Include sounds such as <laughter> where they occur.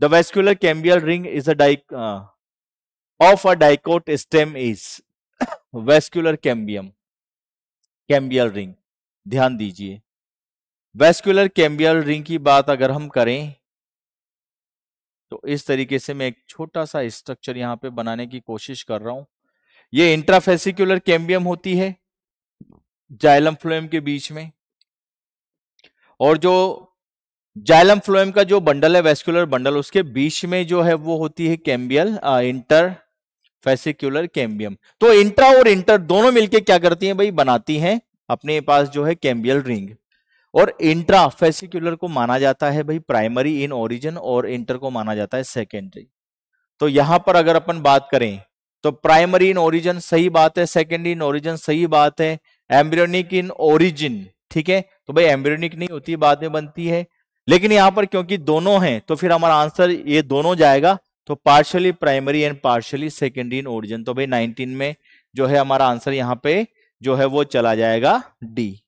The vascular cambial ring is a di uh, of a dicote stem is <coughs> vascular cambium, cambial ring. ध्यान दीजिए vascular cambial ring की बात अगर हम करें तो इस तरीके से मैं एक छोटा सा स्ट्रक्चर यहां पे बनाने की कोशिश कर रहा हूं ये इंट्राफेसिकुलर कैम्बियम होती है जाइलम फ्लोएम के बीच में और जो जाइलम फ्लोएम का जो बंडल है वेस्कुलर बंडल उसके बीच में जो है वो होती है कैम्बियल इंटर फेसिक्यूलर कैम्बियम तो इंट्रा और इंटर दोनों मिलके क्या करती हैं भाई बनाती हैं अपने पास जो है कैम्बियल रिंग और इंट्रा फेसिक्यूलर को माना जाता है भाई प्राइमरी इन ओरिजिन और इंटर को माना जाता है सेकेंडरी तो यहां पर अगर अपन बात करें तो प्राइमरी इन ओरिजिन सही बात है सेकेंडरी इन ओरिजिन सही बात है एम्ब्रियोनिक इन ओरिजिन ठीक है तो भाई एम्ब्रियोनिक नहीं होती बाद में बनती है लेकिन यहां पर क्योंकि दोनों हैं तो फिर हमारा आंसर ये दोनों जाएगा तो partially primary and partially secondary in origin तो भाई 19 में जो है हमारा आंसर यहाँ पे जो है वो चला जाएगा डी